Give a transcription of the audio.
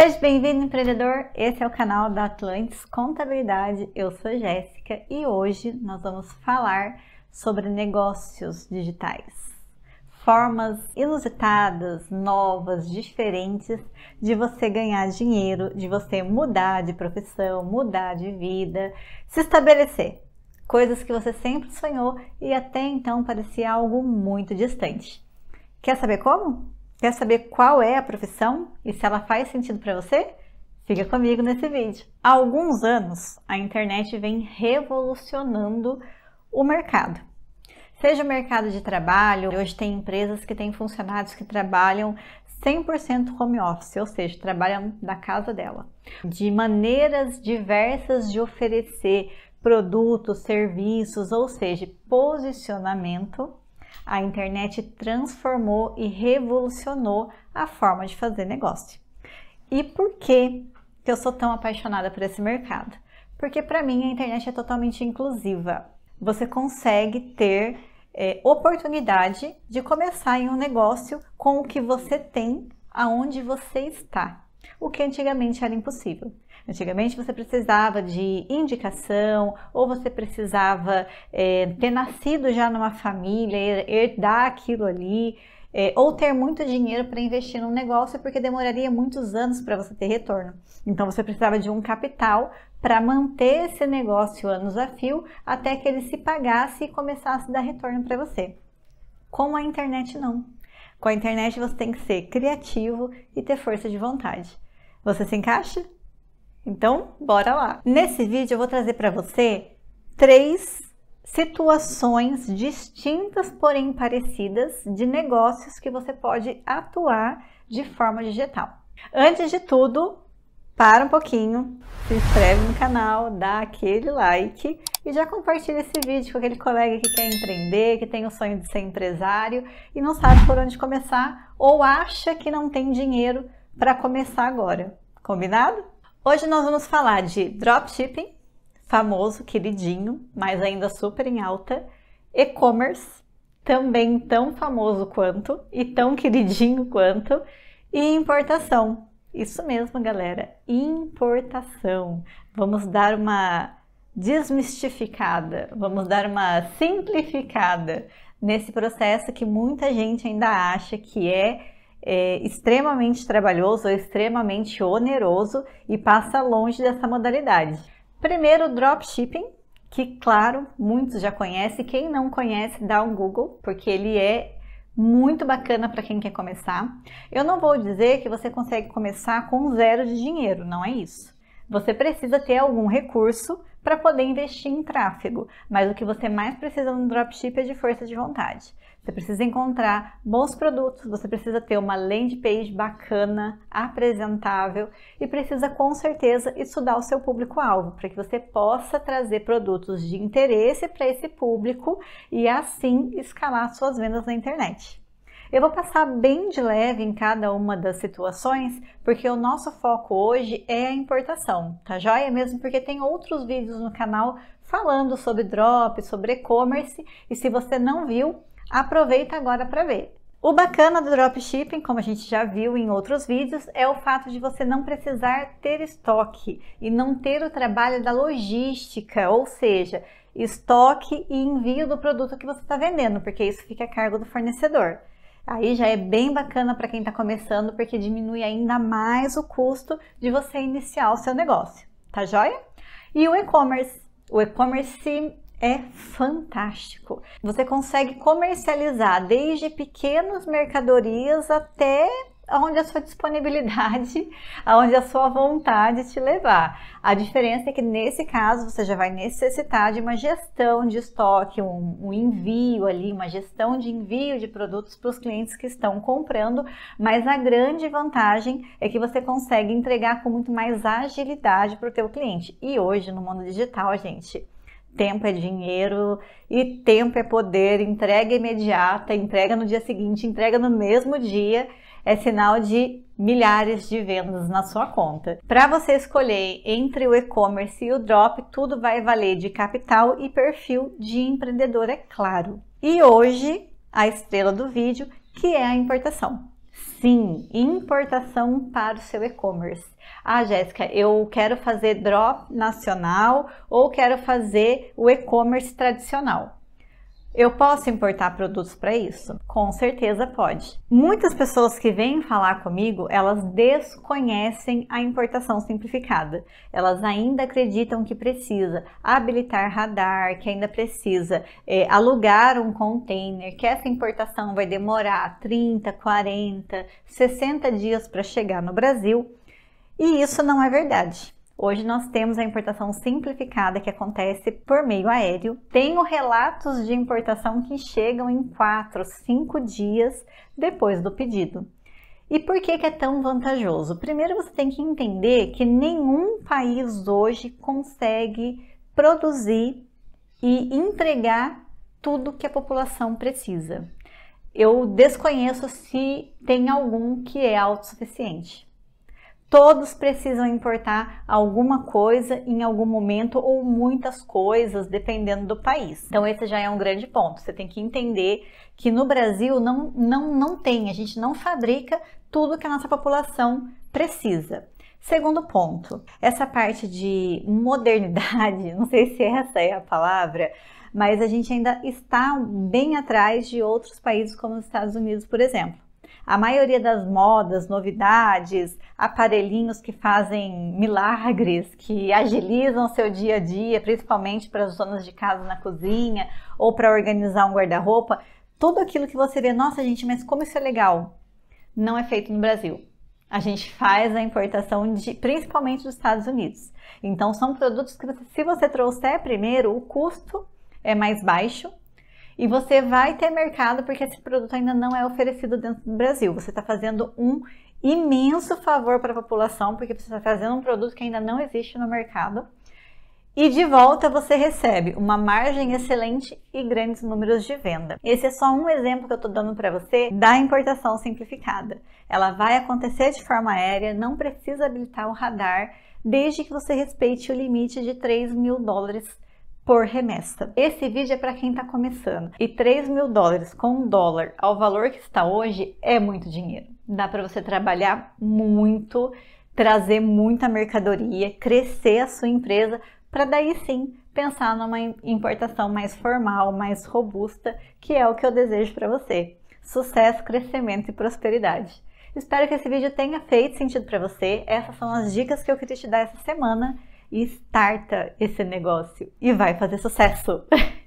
Seja bem-vindo, empreendedor! Esse é o canal da Atlantis Contabilidade. Eu sou Jéssica e hoje nós vamos falar sobre negócios digitais. Formas inusitadas, novas, diferentes de você ganhar dinheiro, de você mudar de profissão, mudar de vida, se estabelecer. Coisas que você sempre sonhou e até então parecia algo muito distante. Quer saber como? Quer saber qual é a profissão e se ela faz sentido para você? Fica comigo nesse vídeo. Há alguns anos, a internet vem revolucionando o mercado. Seja o mercado de trabalho, hoje tem empresas que têm funcionários que trabalham 100% home office, ou seja, trabalham da casa dela. De maneiras diversas de oferecer produtos, serviços, ou seja, posicionamento a internet transformou e revolucionou a forma de fazer negócio. E por que eu sou tão apaixonada por esse mercado? Porque para mim a internet é totalmente inclusiva. Você consegue ter é, oportunidade de começar em um negócio com o que você tem, aonde você está o que antigamente era impossível. Antigamente você precisava de indicação ou você precisava é, ter nascido já numa família, herdar aquilo ali. É, ou ter muito dinheiro para investir num negócio, porque demoraria muitos anos para você ter retorno. Então você precisava de um capital para manter esse negócio anos a fio até que ele se pagasse e começasse a dar retorno para você. Com a internet, não. Com a internet você tem que ser criativo e ter força de vontade. Você se encaixa? Então, bora lá! Nesse vídeo eu vou trazer para você três situações distintas, porém parecidas, de negócios que você pode atuar de forma digital. Antes de tudo, para um pouquinho, se inscreve no canal, dá aquele like e já compartilha esse vídeo com aquele colega que quer empreender, que tem o sonho de ser empresário e não sabe por onde começar ou acha que não tem dinheiro para começar agora. Combinado? Hoje nós vamos falar de dropshipping, famoso, queridinho, mas ainda super em alta, e-commerce, também tão famoso quanto e tão queridinho quanto, e importação, isso mesmo, galera, importação. Vamos dar uma desmistificada, vamos dar uma simplificada nesse processo que muita gente ainda acha que é, é extremamente trabalhoso ou extremamente oneroso e passa longe dessa modalidade. Primeiro, dropshipping, que claro, muitos já conhecem, quem não conhece dá um Google, porque ele é muito bacana para quem quer começar. Eu não vou dizer que você consegue começar com zero de dinheiro, não é isso. Você precisa ter algum recurso para poder investir em tráfego, mas o que você mais precisa no dropship é de força de vontade. Você precisa encontrar bons produtos, você precisa ter uma landing page bacana, apresentável e precisa com certeza estudar o seu público-alvo para que você possa trazer produtos de interesse para esse público e assim escalar suas vendas na internet. Eu vou passar bem de leve em cada uma das situações, porque o nosso foco hoje é a importação, tá joia? Mesmo porque tem outros vídeos no canal falando sobre drop, sobre e-commerce, e se você não viu, aproveita agora para ver. O bacana do dropshipping, como a gente já viu em outros vídeos, é o fato de você não precisar ter estoque e não ter o trabalho da logística, ou seja, estoque e envio do produto que você está vendendo, porque isso fica a cargo do fornecedor. Aí já é bem bacana para quem está começando, porque diminui ainda mais o custo de você iniciar o seu negócio, tá joia? E o e-commerce. O e-commerce é fantástico. Você consegue comercializar desde pequenas mercadorias até aonde a sua disponibilidade, aonde a sua vontade te levar. A diferença é que nesse caso você já vai necessitar de uma gestão de estoque, um, um envio ali, uma gestão de envio de produtos para os clientes que estão comprando, mas a grande vantagem é que você consegue entregar com muito mais agilidade para o teu cliente. E hoje no mundo digital, gente, tempo é dinheiro e tempo é poder, entrega imediata, entrega no dia seguinte, entrega no mesmo dia, é sinal de milhares de vendas na sua conta. Para você escolher entre o e-commerce e o drop, tudo vai valer de capital e perfil de empreendedor, é claro. E hoje, a estrela do vídeo, que é a importação. Sim, importação para o seu e-commerce. Ah, Jéssica, eu quero fazer drop nacional ou quero fazer o e-commerce tradicional. Eu posso importar produtos para isso? Com certeza pode. Muitas pessoas que vêm falar comigo, elas desconhecem a importação simplificada. Elas ainda acreditam que precisa habilitar radar, que ainda precisa é, alugar um container, que essa importação vai demorar 30, 40, 60 dias para chegar no Brasil. E isso não é verdade. Hoje nós temos a importação simplificada que acontece por meio aéreo. Tenho relatos de importação que chegam em 4, 5 dias depois do pedido. E por que, que é tão vantajoso? Primeiro você tem que entender que nenhum país hoje consegue produzir e entregar tudo que a população precisa. Eu desconheço se tem algum que é autossuficiente. Todos precisam importar alguma coisa em algum momento ou muitas coisas, dependendo do país. Então, esse já é um grande ponto. Você tem que entender que no Brasil não, não, não tem, a gente não fabrica tudo que a nossa população precisa. Segundo ponto, essa parte de modernidade, não sei se essa é a palavra, mas a gente ainda está bem atrás de outros países como os Estados Unidos, por exemplo. A maioria das modas, novidades, aparelhinhos que fazem milagres, que agilizam seu dia a dia, principalmente para as donas de casa na cozinha ou para organizar um guarda-roupa, tudo aquilo que você vê, nossa gente, mas como isso é legal, não é feito no Brasil. A gente faz a importação de, principalmente dos Estados Unidos. Então são produtos que se você trouxer primeiro, o custo é mais baixo e você vai ter mercado porque esse produto ainda não é oferecido dentro do Brasil. Você está fazendo um imenso favor para a população, porque você está trazendo um produto que ainda não existe no mercado. E de volta você recebe uma margem excelente e grandes números de venda. Esse é só um exemplo que eu estou dando para você da importação simplificada. Ela vai acontecer de forma aérea, não precisa habilitar o radar, desde que você respeite o limite de 3 mil dólares por remessa. Esse vídeo é para quem está começando e 3 mil dólares com um dólar ao valor que está hoje é muito dinheiro. Dá para você trabalhar muito, trazer muita mercadoria, crescer a sua empresa para daí sim pensar numa importação mais formal, mais robusta, que é o que eu desejo para você. Sucesso, crescimento e prosperidade. Espero que esse vídeo tenha feito sentido para você. Essas são as dicas que eu queria te dar essa semana e starta esse negócio e vai fazer sucesso.